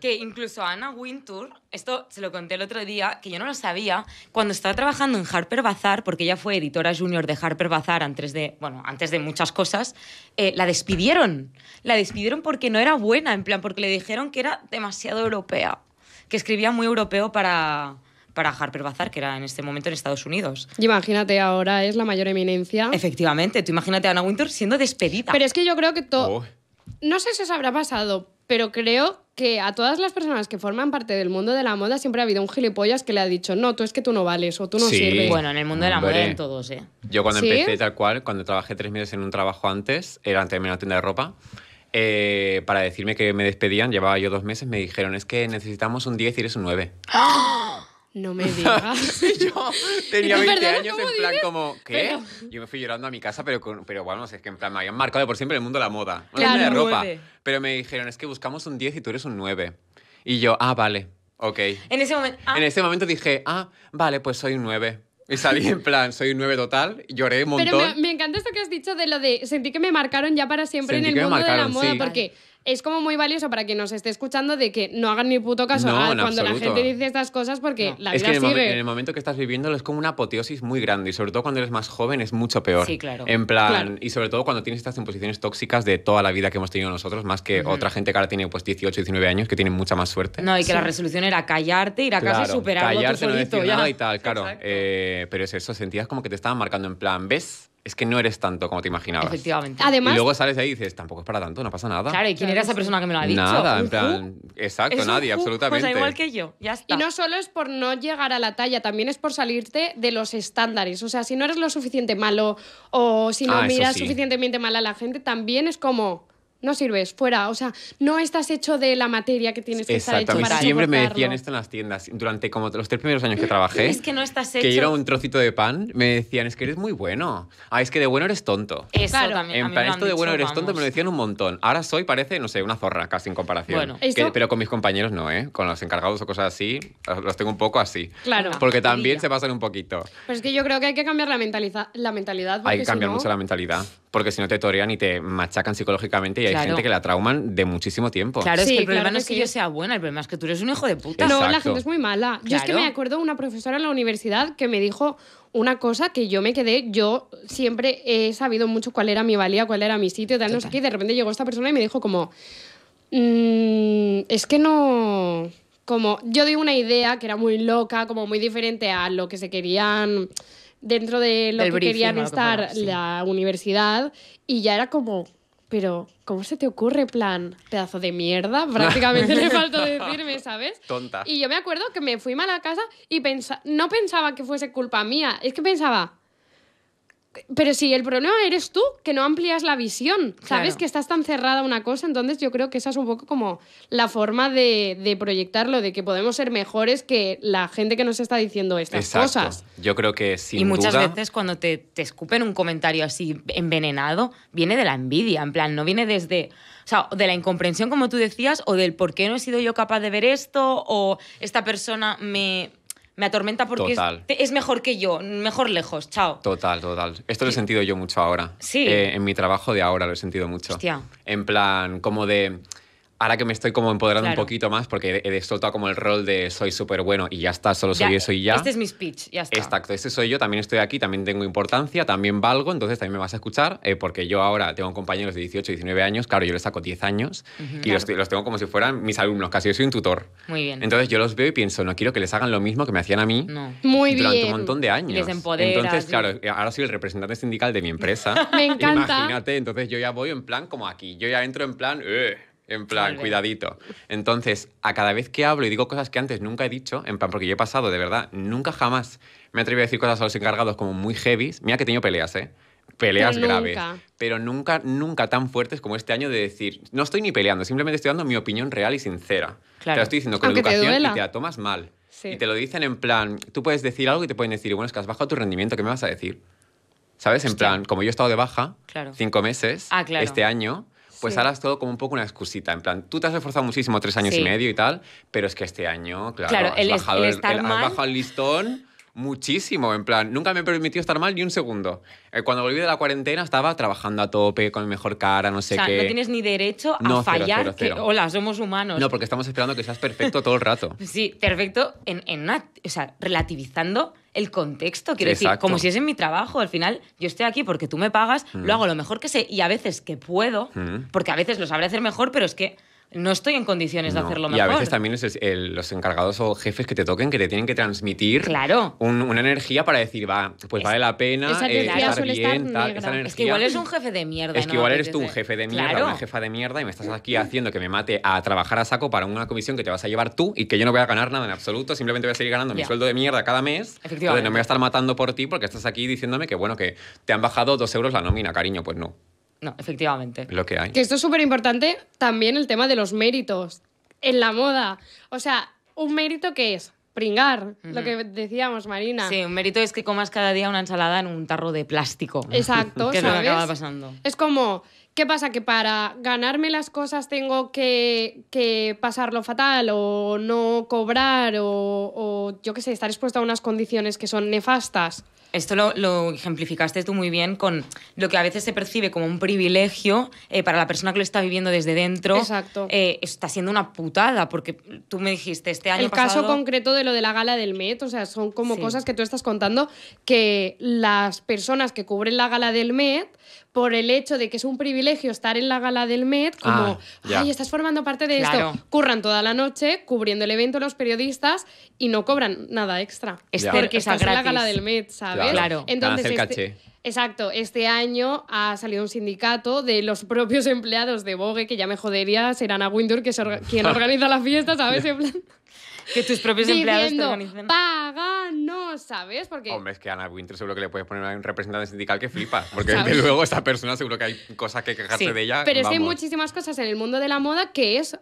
Que incluso Ana Wintour, esto se lo conté el otro día, que yo no lo sabía, cuando estaba trabajando en Harvard Harper Bazaar, porque ella fue editora junior de Harper Bazaar antes de, bueno, antes de muchas cosas, eh, la despidieron. La despidieron porque no era buena, en plan, porque le dijeron que era demasiado europea, que escribía muy europeo para, para Harper Bazaar, que era en este momento en Estados Unidos. Y imagínate, ahora es la mayor eminencia. Efectivamente, tú imagínate a Anna Winter siendo despedida. Pero es que yo creo que todo... No sé si os habrá pasado, pero creo que a todas las personas que forman parte del mundo de la moda siempre ha habido un gilipollas que le ha dicho, no, tú es que tú no vales o tú no sirves. Bueno, en el mundo de la moda en todos, ¿eh? Yo cuando empecé tal cual, cuando trabajé tres meses en un trabajo antes, era antes de una tienda de ropa, eh, para decirme que me despedían, llevaba yo dos meses, me dijeron, es que necesitamos un 10 y eres un 9. No me digas. yo tenía 20 años en plan como, ¿qué? Yo me fui llorando a mi casa, pero, pero bueno, no sé, es que en plan me habían marcado por siempre en el mundo de la moda. No de ropa. Pero me dijeron, es que buscamos un 10 y tú eres un 9. Y yo, ah, vale, ok. En ese momento... Ah. En ese momento dije, ah, vale, pues soy un 9. Y salí en plan, soy un 9 total, lloré un montón. Pero me, encanta esto que has dicho de lo de sentí que me marcaron ya para siempre en el mundo de la moda, porque es como muy valioso para quien nos esté escuchando de que no hagan ni puto caso cuando la gente dice estas cosas porque la vida es que en El momento que estás viviéndolo es como una apoteosis muy grande y sobre todo cuando eres más joven es mucho peor. Sí, claro. En plan, y sobre todo cuando tienes estas imposiciones tóxicas de toda la vida que hemos tenido nosotros, más que otra gente que ahora tiene pues 18, 19 años que tienen mucha más suerte. No, y que la resolución era callarte, ir a casa y superarlo callarte, tú solito, y tal, claro. Eh, pero es eso, sentías como que te estaban marcando en plan, ¿ves? es que no eres tanto como te imaginabas. Efectivamente. y luego sales ahí y dices, tampoco es para tanto, no pasa nada. Claro, ¿y quién era esa persona que me lo ha dicho? Nada, en plan, exacto, nadie, pues absolutamente. Pues igual que yo, ya está. Y no solo es por no llegar a la talla, también es por salirte de los estándares. O sea, si no eres lo suficiente malo o si no ah, miras suficientemente mal a la gente, también es como no sirves, fuera. O sea, no estás hecho de la materia que tienes que estar hecho para Siempre me decían esto en las tiendas. Durante como los tres primeros años que trabajé. Es que no estás hecho. Que era un trocito de pan, me decían, es que eres muy bueno. Ah, es que de bueno eres tonto. Eso claro. En plan, esto de bueno eres tonto me lo decían un montón. Ahora soy, parece, no sé, una zorra casi en comparación. pero con mis compañeros no, ¿eh? Con los encargados o cosas así, los tengo un poco así. Claro. Porque también se pasan un poquito. Pero es que yo creo que hay que cambiar la, la mentalidad. Hay que cambiar mucho la mentalidad porque si no te torean y te machacan psicológicamente y hay gente que la trauman de muchísimo tiempo. Claro, es que el problema no es que, yo sea buena, el problema es que tú eres un hijo de puta. No, la gente es muy mala. Yo es que me acuerdo una profesora en la universidad que me dijo una cosa que yo me quedé, yo siempre he sabido mucho cuál era mi valía, cuál era mi sitio, tal, no sé qué, y de repente llegó esta persona y me dijo como, mm, es que no... Como yo di una idea que era muy loca, como muy diferente a lo que se querían dentro de lo que querían estar la universidad y ya era como, pero ¿cómo se te ocurre, plan, pedazo de mierda? Prácticamente le faltó decirme, ¿sabes? Tonta. Y yo me acuerdo que me fui mal a casa y no pensaba que fuese culpa mía, es que pensaba, pero si el problema eres tú, que no amplías la visión, sabes que estás tan cerrada a una cosa, entonces yo creo que esa es un poco como la forma de, proyectarlo, de que podemos ser mejores que la gente que nos está diciendo estas cosas. Yo creo que sí. Y muchas veces cuando te, te escupen un comentario así envenenado, viene de la envidia, en plan, no viene desde... O sea, de la incomprensión, como tú decías, o del por qué no he sido yo capaz de ver esto, o esta persona me, me atormenta porque es, mejor que yo, mejor lejos, chao. Total, total. Esto lo he sentido yo mucho ahora. Sí. Eh, en mi trabajo de ahora lo he sentido mucho. Hostia. En plan, como de ahora que me estoy como empoderando un poquito más, porque he, soltado como el rol de soy súper bueno y ya está, solo soy eso y ya. Este es mi speech, ya está. Exacto, este soy yo, también estoy aquí, también tengo importancia, también valgo, entonces también me vas a escuchar, eh, porque yo ahora tengo compañeros de 18, 19 años, claro, yo les saco 10 años y los, tengo como si fueran mis alumnos, casi yo soy un tutor. Muy bien. Entonces yo los veo y pienso, no quiero que les hagan lo mismo que me hacían a mí Muy durante un montón de años. Entonces, claro, eh, ahora soy el representante sindical de mi empresa. me encanta. Imagínate, entonces yo ya voy en plan como aquí, yo ya entro en plan... Eh, en plan, cuidadito. Entonces, a cada vez que hablo y digo cosas que antes nunca he dicho, en plan, porque yo he pasado, de verdad, nunca jamás me he a decir cosas a los encargados como muy heavy. Mira que he tenido peleas, ¿eh? Peleas graves. Pero nunca, nunca tan fuertes como este año de decir, no estoy ni peleando, simplemente estoy dando mi opinión real y sincera. Claro. Te lo estoy diciendo con educación y te la tomas mal. Sí. Y te lo dicen en plan, tú puedes decir algo y te pueden decir, bueno, es que has bajado tu rendimiento, ¿qué me vas a decir? ¿Sabes? En plan, como yo he estado de baja, claro. cinco meses, ah, este año, pues ahora es todo como un poco una excusita. En plan, tú te has esforzado muchísimo tres años y medio y tal, pero es que este año, claro, el, bajado el, has, bajado el, listón. Muchísimo, en plan, nunca me he permitido estar mal ni un segundo. Eh, cuando volví de la cuarentena estaba trabajando a tope, con el mejor cara, no sé qué. O sea, no tienes ni derecho a fallar. Que, hola, somos humanos. No, porque estamos esperando que seas perfecto todo el rato. sí, perfecto en, en o sea, relativizando el contexto. Quiero decir, como si es en mi trabajo, al final yo estoy aquí porque tú me pagas, lo mm. hago lo mejor que sé y a veces que puedo, mm. porque a veces lo sabré hacer mejor, pero es que no estoy en condiciones de hacerlo mejor. Y a veces también es los encargados o jefes que te toquen que te tienen que transmitir una energía para decir, va, pues vale la pena eh, estar bien, Es que igual eres un jefe de mierda. Es que igual eres tú un jefe de mierda, una jefa de mierda y me estás aquí haciendo que me mate a trabajar a saco para una comisión que te vas a llevar tú y que yo no voy a ganar nada en absoluto, simplemente voy a seguir ganando mi sueldo de mierda cada mes. Efectivamente. no me voy a estar matando por ti porque estás aquí diciéndome que, bueno, que te han bajado dos euros la nómina, cariño, pues no. No, efectivamente. Lo que hay. Que esto es súper importante también el tema de los méritos en la moda. O sea, un mérito que es pringar, lo que decíamos, Marina. Sí, un mérito es que comas cada día una ensalada en un tarro de plástico. Exacto, que es lo que pasando. Es como, ¿qué pasa? Que para ganarme las cosas tengo que, que pasarlo fatal o no cobrar o, o yo qué sé, estar expuesto a unas condiciones que son nefastas esto lo, ejemplificaste tú muy bien con lo que a veces se percibe como un privilegio eh, para la persona que lo está viviendo desde dentro. Exacto. Eh, está siendo una putada, porque tú me dijiste este año. El caso concreto de lo de la gala del Met, o sea, son como cosas que tú estás contando que las personas que cubren la gala del Met por el hecho de que es un privilegio estar en la gala del Met, ah, como, ay, estás formando parte de esto. Curran toda la noche cubriendo el evento los periodistas y no cobran nada extra. Es porque estás gratis. en la gala del Met, ¿sabes? ¿eh? Claro, Entonces, este Exacto, este año ha salido un sindicato de los propios empleados de Vogue, que ya me jodería, serán Ana Wintour que quien organiza la fiesta, ¿sabes? Que tus propios empleados te organicen. no ¿sabes? Porque... Hombre, es que Ana Winter seguro que le puedes poner a un representante sindical que flipa. Porque luego esta persona seguro que hay cosas que quejarse de ella. Pero hay muchísimas cosas en el mundo de la moda que es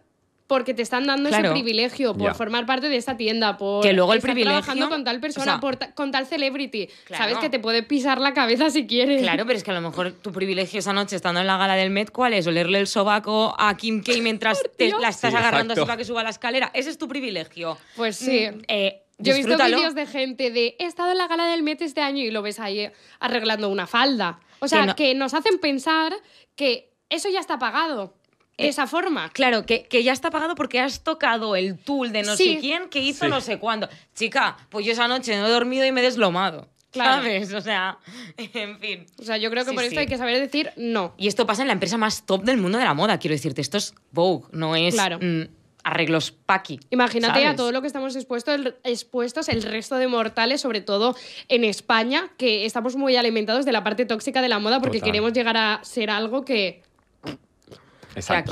porque te están dando ese privilegio por formar parte de esta tienda, por estar trabajando con tal persona, con tal celebrity. Sabes que te puede pisar la cabeza si quieres. Claro, pero es que a lo mejor tu privilegio esa noche estando en la gala del Met, ¿cuál es? Olerle el sobaco a Kim K mientras te, la estás agarrando así para que suba la escalera. Ese es tu privilegio. Pues mm, sí. Eh, yo he visto vídeos de gente de he estado en la gala del Met este año y lo ves ahí eh, arreglando una falda. O sea, que nos hacen pensar que eso ya está pagado. Eh, esa forma. Claro, que, que, ya está pagado porque has tocado el tool de no sé quién que hizo no sé cuándo. Chica, pues yo esa noche no he dormido y me he deslomado. ¿Sabes? O sea, en fin. O sea, yo creo que por esto hay que saber decir no. Y esto pasa en la empresa más top del mundo de la moda, quiero decirte. Esto es Vogue, no es mm, arreglos paqui. Imagínate a todo lo que estamos expuestos el resto de mortales, sobre todo en España, que estamos muy alimentados de la parte tóxica de la moda porque queremos llegar a ser algo que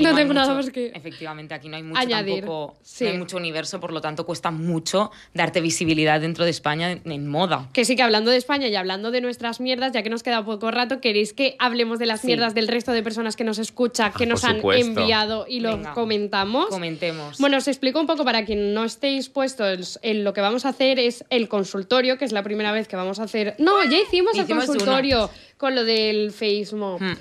no, tengo nada que efectivamente aquí no hay mucho no hay mucho universo, por lo tanto cuesta mucho darte visibilidad dentro de España en, moda. Que sí que hablando de España y hablando de nuestras mierdas, ya que nos queda poco rato, queréis que hablemos de las mierdas del resto de personas que nos escucha, ah, que nos han enviado y lo comentamos. Comentemos. Bueno, os explico un poco para quien no estéis puestos en lo que vamos a hacer es el consultorio, que es la primera vez que vamos a hacer. No, ya hicimos, el consultorio con lo del facebook hmm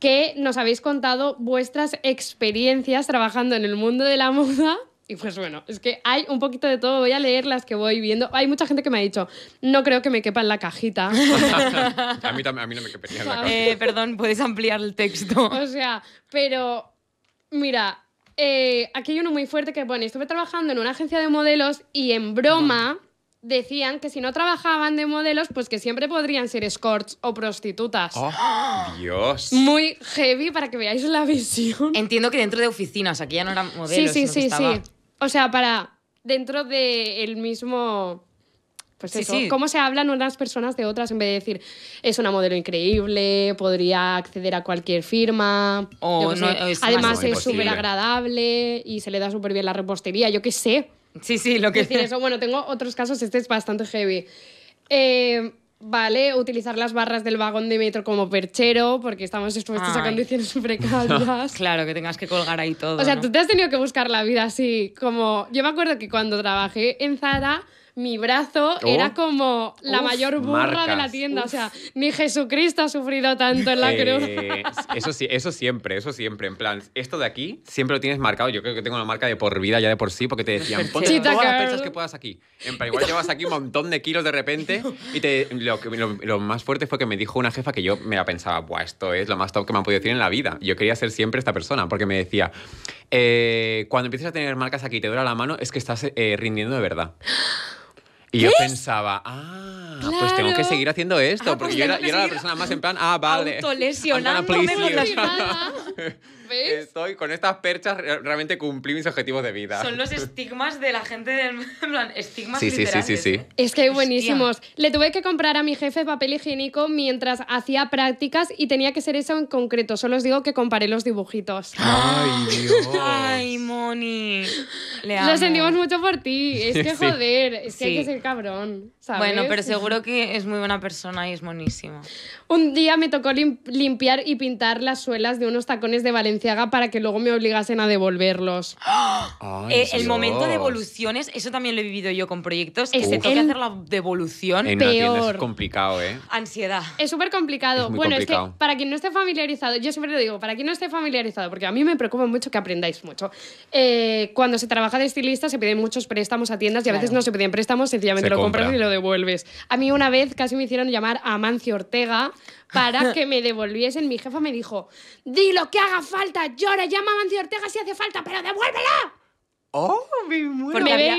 que nos habéis contado vuestras experiencias trabajando en el mundo de la moda y pues bueno, es que hay un poquito de todo, voy a leer las que voy viendo. Hay mucha gente que me ha dicho, no creo que me quepa en la cajita. a, mí, no me quepería en la cajita. Eh, perdón, puedes ampliar el texto. O sea, pero mira, eh, aquí hay uno muy fuerte que pone, bueno, estuve trabajando en una agencia de modelos y en broma decían que si no trabajaban de modelos, pues que siempre podrían ser escorts o prostitutas. Oh, Dios! Muy heavy para que veáis la visión. Entiendo que dentro de oficinas, aquí ya no eran modelos. Sí, sí, sí, sí. O sea, para dentro del mismo... Pues cómo se hablan unas personas de otras en vez de decir, es una modelo increíble, podría acceder a cualquier firma. Además es súper agradable y se le da súper bien la repostería, yo qué sé. Sí, sí, lo que... decir, eso, bueno, tengo otros casos, este es bastante heavy. Eh, vale, utilizar las barras del vagón de metro como perchero, porque estamos expuestos a condiciones precarias. claro, que tengas que colgar ahí todo. O sea, tú te has tenido que buscar la vida así, como... Yo me acuerdo que cuando trabajé en Zara mi brazo oh. era como la mayor burra de la tienda. O sea, ni Jesucristo ha sufrido tanto en la eh, cruz. Eso sí, eso siempre, eso siempre. En plan, esto de aquí siempre lo tienes marcado. Yo creo que tengo una marca de por vida ya de por sí, porque te decían, ponte todas las pesas que puedas aquí. En igual llevas aquí un montón de kilos de repente. Y lo, más fuerte fue que me dijo una jefa que yo me la pensaba, Buah, esto es lo más top que me han podido decir en la vida. Yo quería ser siempre esta persona, porque me decía, eh, cuando empiezas a tener marcas aquí y te dura la mano, es que estás eh, rindiendo de verdad. Y yo pensaba, ah, pues tengo que seguir haciendo esto, ah, porque pues yo, era, yo era, la persona más en plan, ah, vale. Autolesionándome por Estoy con estas perchas, realmente cumplí mis objetivos de vida. Son los estigmas de la gente del. En plan, estigmas sí, sí, sí, sí, Es que hay buenísimos. Le tuve que comprar a mi jefe papel higiénico mientras hacía prácticas y tenía que ser eso en concreto. Solo os digo que comparé los dibujitos. ¡Ay, Dios! ¡Ay, Moni! Lo sentimos mucho por ti. Es que, joder, es que hay que ser cabrón. ¿sabes? Bueno, pero seguro que es muy buena persona y es monísimo Un día me tocó limpiar y pintar las suelas de unos tacones de Valencia haga para que luego me obligasen a devolverlos. ¡Ah! Eh, el momento de devoluciones, eso también lo he vivido yo con proyectos, que se toca hacer la devolución. En una es complicado, ¿eh? Ansiedad. Es súper complicado. bueno, es que para quien no esté familiarizado, yo siempre lo digo, para quien no esté familiarizado, porque a mí me preocupa mucho que aprendáis mucho. Eh, cuando se trabaja de estilista se piden muchos préstamos a tiendas y a veces no se piden préstamos, sencillamente lo compras y lo devuelves. A mí una vez casi me hicieron llamar a Mancio Ortega para que me devolviesen. Mi jefa me dijo, di lo que haga falta, llora, llama a Mancio Ortega si hace falta, pero devuélvela. ¡Oh, mi mujer! ¿Me había,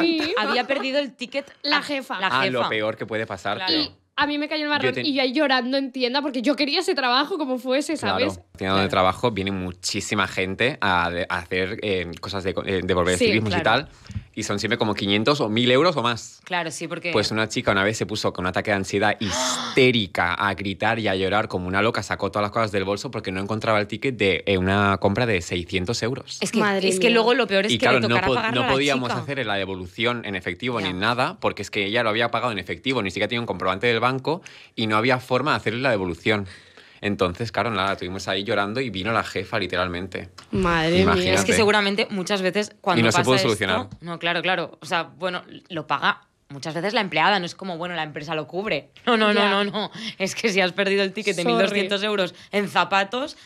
había perdido el ticket la jefa. Ah, lo peor que puede pasar. Y a mí me cayó el marrón y yo ahí llorando en tienda porque yo quería ese trabajo como fuese, ¿sabes? Claro. Tienda de trabajo viene muchísima gente a, hacer eh, cosas de eh, devolver sí, civismo y tal y son siempre como 500 o 1000 euros o más. Claro, sí, porque... Pues una chica una vez se puso con un ataque de ansiedad histérica a gritar y a llorar como una loca, sacó todas las cosas del bolso porque no encontraba el ticket de eh, una compra de 600 euros. Es que, Madre es que luego lo peor es que no, podíamos hacer la devolución en efectivo ni nada porque es que ella lo había pagado en efectivo, ni siquiera tenía un comprobante del banco y no había forma de hacerle la devolución. Entonces, claro, nada, estuvimos ahí llorando y vino la jefa, literalmente. Madre mía. Es que seguramente muchas veces cuando. Y no se puede solucionar. No, claro, claro. O sea, bueno, lo paga muchas veces la empleada, no es como, bueno, la empresa lo cubre. No, no, no, no, no. Es que si has perdido el ticket de 1.200 euros en zapatos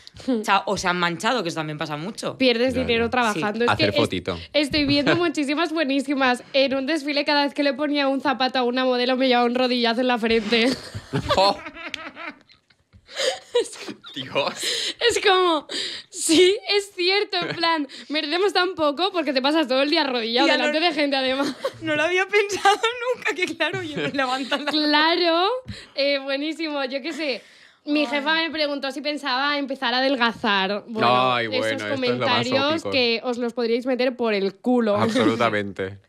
o se han manchado, que eso también pasa mucho. Pierdes dinero trabajando. Hacer fotito. estoy viendo muchísimas buenísimas. En un desfile, cada vez que le ponía un zapato a una modelo, me llevaba un rodillazo en la frente. Oh. Es como, Es como, sí, es cierto, en plan, merecemos tan poco porque te pasas todo el día arrodillado delante de gente, además. No lo había pensado nunca, que claro, yo me levanto la... Claro, eh, buenísimo, yo qué sé. Mi jefa me preguntó si pensaba empezar a adelgazar. Bueno, esos comentarios que os los podríais meter por el culo. Absolutamente.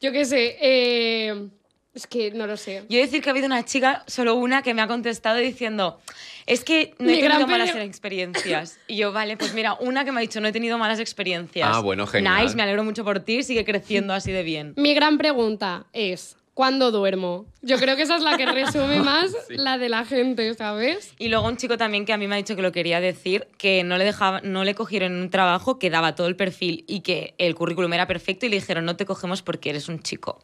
yo qué sé, eh... Es que no lo sé. Yo decir que ha habido una chica, solo una, que me ha contestado diciendo, es que no he tenido malas experiencias. Y yo, vale, pues mira, una que me ha dicho, no he tenido malas experiencias. Ah, bueno, genial. Nice, me alegro mucho por ti, sigue creciendo así de bien. Mi gran pregunta es, ¿Cuándo duermo? Yo creo que esa es la que resume más la de la gente, ¿sabes? Y luego un chico también que a mí me ha dicho que lo quería decir, que no le, dejaba, no le cogieron un trabajo que daba todo el perfil y que el currículum era perfecto y le dijeron no te cogemos porque eres un chico.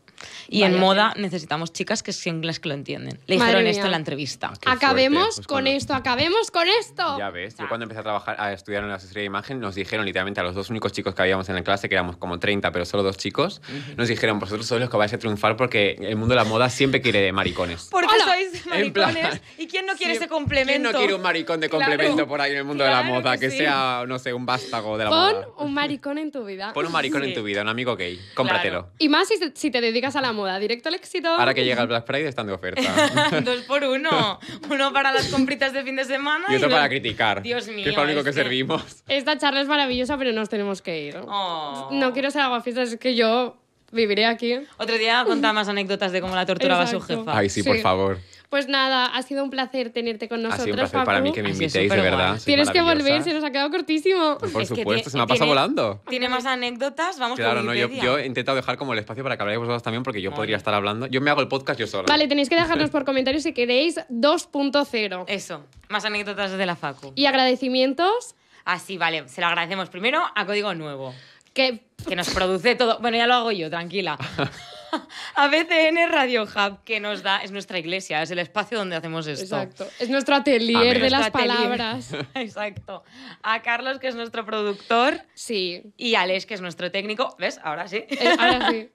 Y en moda necesitamos chicas que sean las que lo entienden. Le dijeron esto en la entrevista. acabemos pues con esto, acabemos con esto. Ya ves, yo cuando empecé a trabajar, a estudiar en la asesoría de imagen, nos dijeron literalmente a los dos únicos chicos que habíamos en la clase, que éramos como 30, pero solo dos chicos, nos dijeron vosotros sois los que vais a triunfar porque el mundo de la moda siempre quiere maricones. Porque qué sois maricones. ¿Y quién no quiere ese complemento? ¿Quién no quiere un maricón de complemento por ahí en el mundo de la moda? Que, sea, no sé, un vástago de la moda. Pon un maricón en tu vida. Pon un maricón en tu vida, un amigo gay. Cómpratelo. Y más si, te dedicas a la moda. Directo al éxito. Ahora que llega el Black Friday están de oferta. Dos por uno. Uno para las compritas de fin de semana. Y otro para criticar. Dios mío. es lo único que, servimos. Esta charla es maravillosa, pero nos tenemos que ir. Oh. No quiero ser agua fiesta, es que yo viviré aquí. Otro día contar más anécdotas de cómo la torturaba a su jefa. Ay, sí, por favor. Pues nada, ha sido un placer tenerte con nosotros. Ha sido un placer para mí que me invitéis, de verdad. Tienes que volver, se nos ha quedado cortísimo. Por supuesto, se me ha pasado volando. Tiene más anécdotas, vamos Claro, no, yo, yo, he intentado dejar como el espacio para que habláis vosotros también, porque yo podría estar hablando. Yo me hago el podcast yo solo. Vale, tenéis que dejarnos por comentarios si queréis 2.0. Eso, más anécdotas de la Facu. Y agradecimientos. Así, ah, vale, se lo agradecemos primero a Código Nuevo que, nos produce todo. Bueno, ya lo hago yo, tranquila. A BCN Radio Hub, que nos da, es nuestra iglesia, es el espacio donde hacemos esto. Exacto. Es nuestro atelier de las palabras. Exacto. A Carlos, que es nuestro productor, Sí. y a Alex, que es nuestro técnico. ¿Ves? Ahora sí. Eh, ahora sí.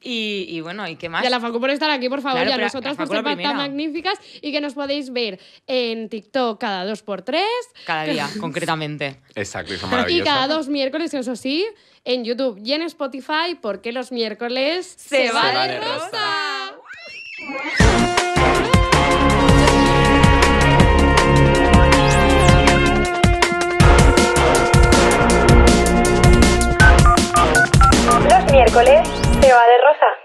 Y, bueno, ¿y qué más? Y a la Facu por estar aquí, por favor, y a nosotras por ser tan magníficas y que nos podéis ver en TikTok cada dos por tres Cada día, concretamente. Exacto, y maravilloso. cada dos miércoles, eso sí, en YouTube y en Spotify porque los miércoles se, va, de rosa. Los miércoles se va de rosa.